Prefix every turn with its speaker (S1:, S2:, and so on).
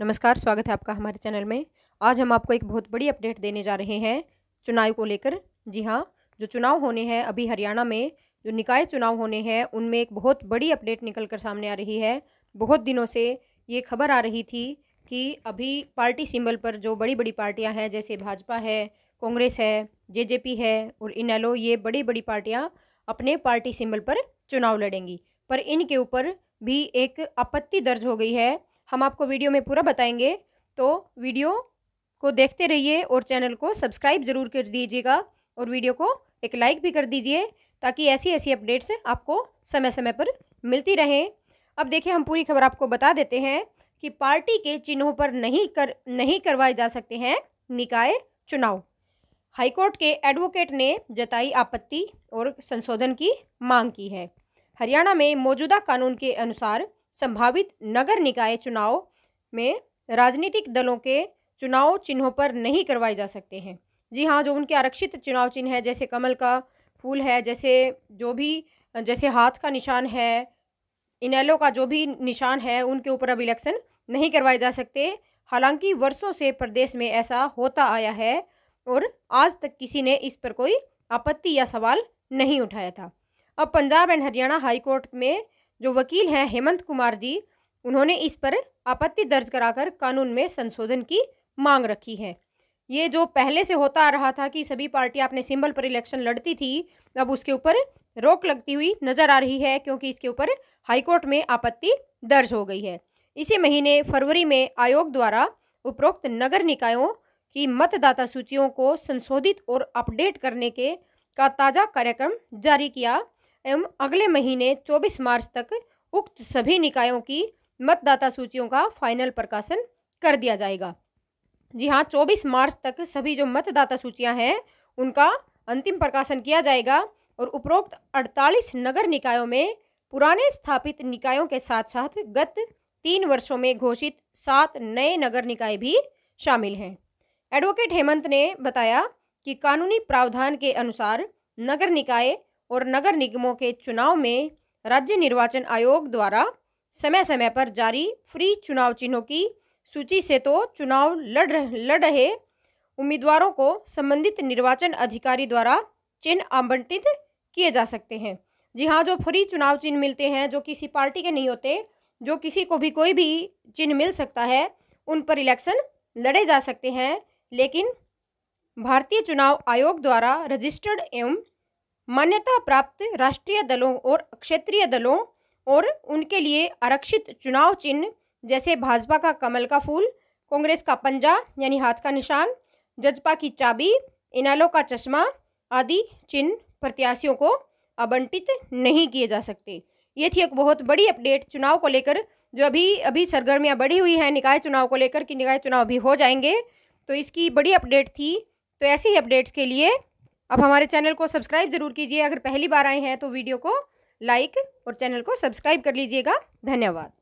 S1: नमस्कार स्वागत है आपका हमारे चैनल में आज हम आपको एक बहुत बड़ी अपडेट देने जा रहे हैं चुनाव को लेकर जी हाँ जो चुनाव होने हैं अभी हरियाणा में जो निकाय चुनाव होने हैं उनमें एक बहुत बड़ी अपडेट निकल कर सामने आ रही है बहुत दिनों से ये खबर आ रही थी कि अभी पार्टी सिंबल पर जो बड़ी बड़ी पार्टियाँ हैं जैसे भाजपा है कांग्रेस है जे है और इन ये बड़ी बड़ी पार्टियाँ अपने पार्टी सिंबल पर चुनाव लड़ेंगी पर इनके ऊपर भी एक आपत्ति दर्ज हो गई है हम आपको वीडियो में पूरा बताएंगे तो वीडियो को देखते रहिए और चैनल को सब्सक्राइब ज़रूर कर दीजिएगा और वीडियो को एक लाइक भी कर दीजिए ताकि ऐसी ऐसी अपडेट्स आपको समय समय पर मिलती रहें अब देखिए हम पूरी खबर आपको बता देते हैं कि पार्टी के चिन्हों पर नहीं कर नहीं करवाए जा सकते हैं निकाय चुनाव हाईकोर्ट के एडवोकेट ने जताई आपत्ति और संशोधन की मांग की है हरियाणा में मौजूदा कानून के अनुसार संभावित नगर निकाय चुनाव में राजनीतिक दलों के चुनाव चिन्हों पर नहीं करवाए जा सकते हैं जी हाँ जो उनके आरक्षित चुनाव चिन्ह है जैसे कमल का फूल है जैसे जो भी जैसे हाथ का निशान है इनेलो का जो भी निशान है उनके ऊपर अब इलेक्शन नहीं करवाए जा सकते हालांकि वर्षों से प्रदेश में ऐसा होता आया है और आज तक किसी ने इस पर कोई आपत्ति या सवाल नहीं उठाया था अब पंजाब एंड हरियाणा हाईकोर्ट में जो वकील हैं हेमंत कुमार जी उन्होंने इस पर आपत्ति दर्ज कराकर कानून में संशोधन की मांग रखी है ये जो पहले से होता आ रहा था कि सभी पार्टियां अपने सिंबल पर इलेक्शन लड़ती थी अब उसके ऊपर रोक लगती हुई नजर आ रही है क्योंकि इसके ऊपर हाईकोर्ट में आपत्ति दर्ज हो गई है इसी महीने फरवरी में आयोग द्वारा उपरोक्त नगर निकायों की मतदाता सूचियों को संशोधित और अपडेट करने के का ताज़ा कार्यक्रम जारी किया एवं अगले महीने 24 मार्च तक उक्त सभी निकायों की मतदाता सूचियों का फाइनल प्रकाशन कर दिया जाएगा जी हाँ 24 मार्च तक सभी जो मतदाता सूचियां हैं उनका अंतिम प्रकाशन किया जाएगा और उपरोक्त 48 नगर निकायों में पुराने स्थापित निकायों के साथ साथ गत तीन वर्षों में घोषित सात नए नगर निकाय भी शामिल हैं एडवोकेट हेमंत ने बताया कि कानूनी प्रावधान के अनुसार नगर निकाय और नगर निगमों के चुनाव में राज्य निर्वाचन आयोग द्वारा समय समय पर जारी फ्री चुनाव चिन्हों की सूची से तो चुनाव लड़ रह, लड़ रहे उम्मीदवारों को संबंधित निर्वाचन अधिकारी द्वारा चिन्ह आवंटित किए जा सकते हैं जी हाँ जो फ्री चुनाव चिन्ह मिलते हैं जो किसी पार्टी के नहीं होते जो किसी को भी कोई भी चिन्ह मिल सकता है उन पर इलेक्शन लड़े जा सकते हैं लेकिन भारतीय चुनाव आयोग द्वारा रजिस्टर्ड एवं मान्यता प्राप्त राष्ट्रीय दलों और क्षेत्रीय दलों और उनके लिए आरक्षित चुनाव चिन्ह जैसे भाजपा का कमल का फूल कांग्रेस का पंजा यानी हाथ का निशान जजपा की चाबी इनालो का चश्मा आदि चिन्ह प्रत्याशियों को आवंटित नहीं किए जा सकते ये थी एक बहुत बड़ी अपडेट चुनाव को लेकर जो अभी अभी सरगर्मियाँ बढ़ी हुई हैं निकाय चुनाव को लेकर कि निकाय चुनाव भी हो जाएंगे तो इसकी बड़ी अपडेट थी तो ऐसी ही अपडेट्स के लिए अब हमारे चैनल को सब्सक्राइब ज़रूर कीजिए अगर पहली बार आए हैं तो वीडियो को लाइक और चैनल को सब्सक्राइब कर लीजिएगा धन्यवाद